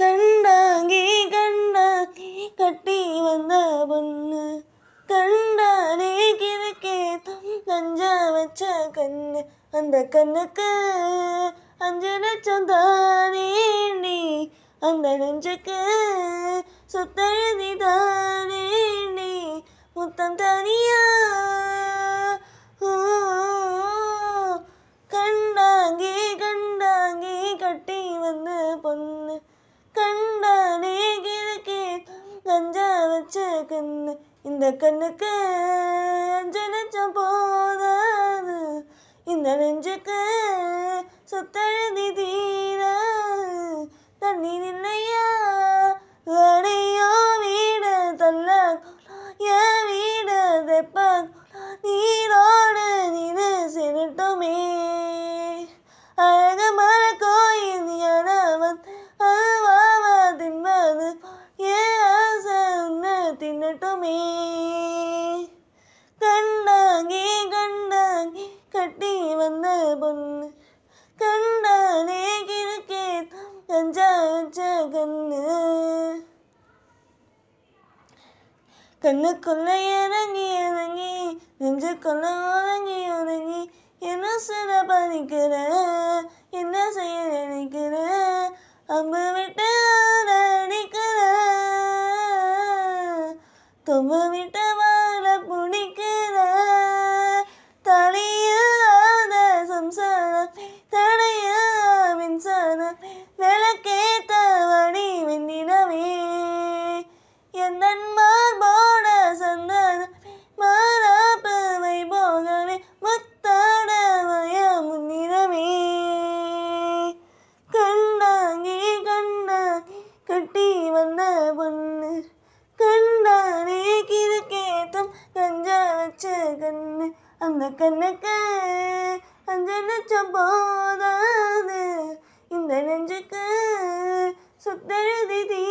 கண்டாங்கி கண்டாங்கி கட்டி வந்த பொண்ணு கண்டானே கிறுக்கே கஞ்சா வச்ச கண்ணு அந்த கண்ணுக்கு அஞ்சு லட்சம் தானேண்டி அந்த நெஞ்சுக்கு சுத்தழுதி தானேண்டி முத்தம் தனியா இந்த கண்ணுக்கு அஞ்சு லட்சம் போதாது இந்த நெஞ்சுக்கு சுத்த வந்த பொண்ணு கண்டாலே கிழக்கே கஞ்சா வச்ச கண்ணு கண்ணுக்குள்ள இறங்கி இறங்கி நெஞ்சுக்குள்ள உறங்கி உறங்கி என்ன சில பறிக்கிற என்ன செய்ய நினைக்கிற அம்பு விட்டு அடிக்கிற தொம்பு விட்டு 나끈나끈 한잔을 쳐보라는 인내는 줄까 속다를 디디